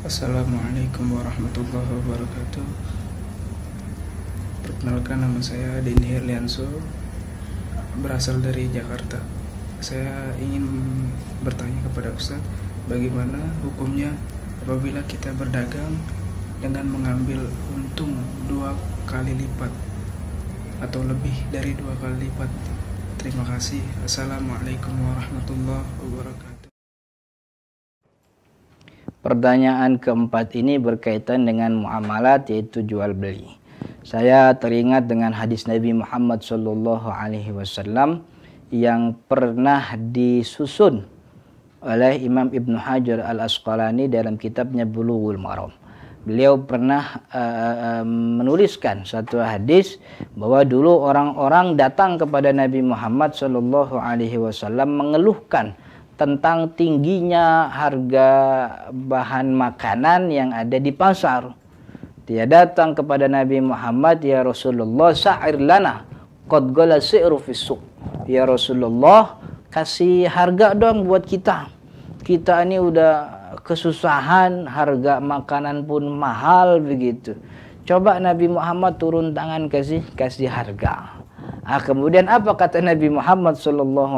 Assalamualaikum warahmatullahi wabarakatuh Perkenalkan nama saya Denny Herlianso Berasal dari Jakarta Saya ingin bertanya kepada Ustadz Bagaimana hukumnya apabila kita berdagang dengan mengambil untung dua kali lipat atau lebih dari dua kali lipat Terima kasih. Assalamualaikum warahmatullahi wabarakatuh. pertanyaan keempat ini berkaitan dengan muamalat yaitu jual beli. Saya teringat dengan hadis Nabi Muhammad sallallahu alaihi wasallam yang pernah disusun oleh Imam Ibn Hajar Al-Asqalani dalam kitabnya Bulughul Maram. Beliau pernah uh, menuliskan satu hadis bahwa dulu orang-orang datang kepada Nabi Muhammad sallallahu alaihi wasallam mengeluhkan tentang tingginya harga bahan makanan yang ada di pasar. Dia datang kepada Nabi Muhammad, "Ya Rasulullah, sa'ir lana qad gala si'ru Ya Rasulullah, kasih harga dong buat kita. Kita ini udah kesusahan, harga makanan pun mahal begitu. Coba Nabi Muhammad turun tangan kasih kasih harga. Ah, kemudian apa kata Nabi Muhammad saw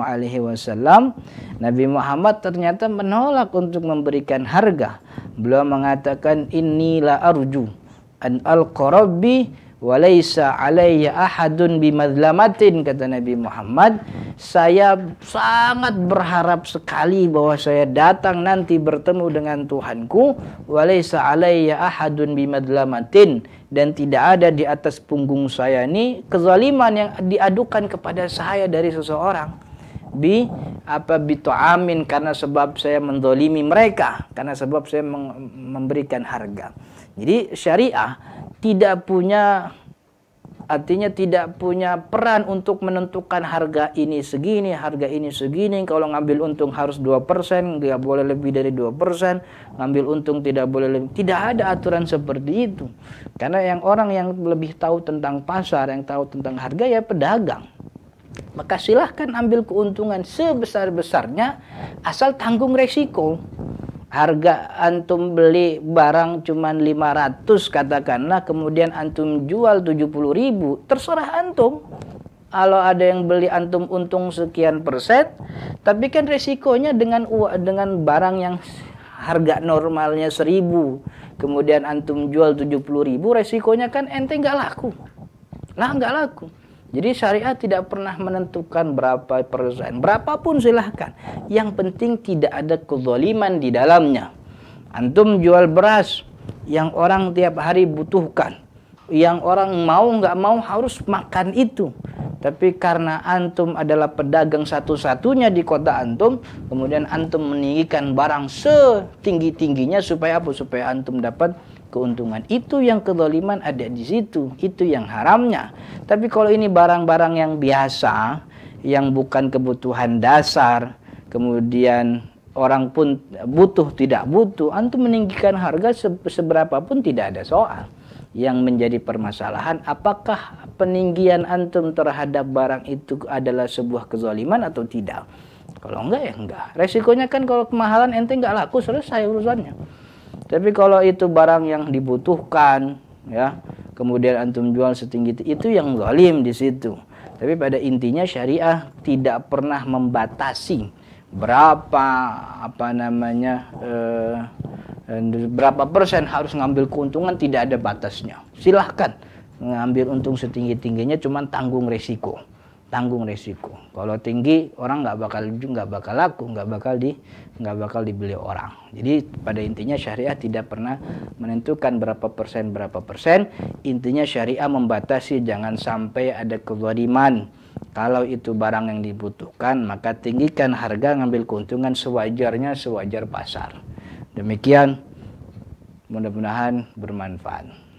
Alaihi Wasallam? Nabi Muhammad ternyata menolak untuk memberikan harga. Beliau mengatakan inilah arju an al Qurabi walaysa alayya ahadun bimadlamatin kata Nabi Muhammad saya sangat berharap sekali bahwa saya datang nanti bertemu dengan Tuhanku walaysa alayya ahadun bimadlamatin dan tidak ada di atas punggung saya ini kezaliman yang diadukan kepada saya dari seseorang bi apa amin karena sebab saya mendolimi mereka karena sebab saya memberikan harga jadi syariah tidak punya artinya tidak punya peran untuk menentukan harga ini segini, harga ini segini. Kalau ngambil untung harus 2%, nggak boleh lebih dari 2%. Ngambil untung tidak boleh lebih. Tidak ada aturan seperti itu. Karena yang orang yang lebih tahu tentang pasar, yang tahu tentang harga ya pedagang maka silahkan ambil keuntungan sebesar-besarnya asal tanggung resiko harga antum beli barang cuma 500 katakanlah kemudian antum jual 70 ribu terserah antum kalau ada yang beli antum untung sekian persen tapi kan resikonya dengan dengan barang yang harga normalnya 1000 kemudian antum jual 70 ribu resikonya kan ente nggak laku lah nggak laku jadi syariat tidak pernah menentukan berapa perusahaan, berapapun silahkan. Yang penting tidak ada kezaliman di dalamnya. Antum jual beras yang orang tiap hari butuhkan. Yang orang mau nggak mau harus makan itu. Tapi karena antum adalah pedagang satu-satunya di kota antum, kemudian antum meninggikan barang setinggi-tingginya supaya apa? Supaya antum dapat keuntungan. Itu yang kedoliman ada di situ, itu yang haramnya. Tapi kalau ini barang-barang yang biasa, yang bukan kebutuhan dasar, kemudian orang pun butuh tidak butuh, antum meninggikan harga seberapa pun tidak ada soal. Yang menjadi permasalahan apakah peninggian antum terhadap barang itu adalah sebuah kezaliman atau tidak. Kalau enggak ya enggak. Resikonya kan kalau kemahalan ente enggak laku selesai urusannya. Tapi kalau itu barang yang dibutuhkan, ya, kemudian antum jual setinggi itu, itu yang zalim di situ. Tapi pada intinya syariah tidak pernah membatasi berapa apa namanya eh, berapa persen harus ngambil keuntungan tidak ada batasnya. Silahkan ngambil untung setinggi tingginya, cuman tanggung resiko, tanggung resiko. Kalau tinggi orang nggak bakal nggak bakal laku, nggak bakal di nggak bakal dibeli orang. Jadi pada intinya syariah tidak pernah menentukan berapa persen berapa persen. Intinya syariah membatasi jangan sampai ada kezaliman. Kalau itu barang yang dibutuhkan, maka tinggikan harga ngambil keuntungan sewajarnya sewajar pasar. Demikian mudah-mudahan bermanfaat.